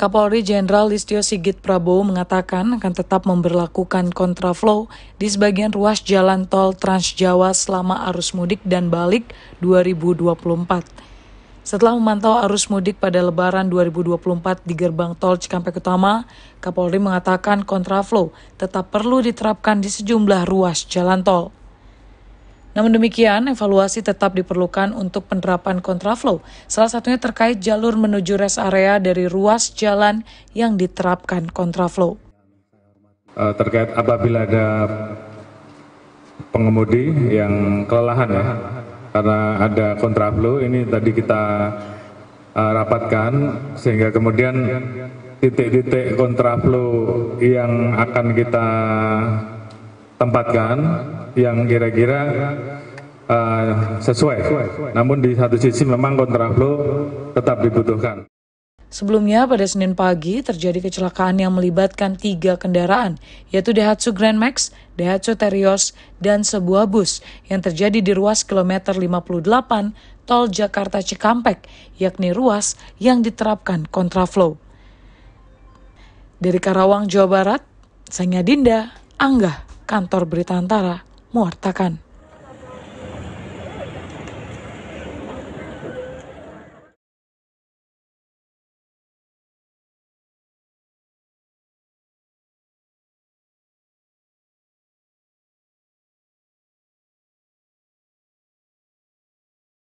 Kapolri Jenderal Listio Sigit Prabowo mengatakan akan tetap memberlakukan kontraflow di sebagian ruas jalan tol Trans Jawa selama arus mudik dan balik 2024. Setelah memantau arus mudik pada lebaran 2024 di gerbang tol Cikampek Utama, Kapolri mengatakan kontraflow tetap perlu diterapkan di sejumlah ruas jalan tol. Namun demikian, evaluasi tetap diperlukan untuk penerapan kontraflow, salah satunya terkait jalur menuju rest area dari ruas jalan yang diterapkan kontraflow. Eh, terkait apabila ada pengemudi yang kelelahan ya, karena ada kontraflow ini tadi kita eh, rapatkan sehingga kemudian titik-titik kontraflow yang akan kita tempatkan yang kira-kira uh, sesuai. Namun di satu sisi memang kontraflow tetap dibutuhkan. Sebelumnya pada Senin pagi terjadi kecelakaan yang melibatkan tiga kendaraan, yaitu Daihatsu Grand Max, Daihatsu Terios, dan sebuah bus yang terjadi di ruas kilometer 58 tol Jakarta Cikampek, yakni ruas yang diterapkan kontraflow. Dari Karawang, Jawa Barat, saya Dinda, Angga, Kantor Berita Antara muartakan.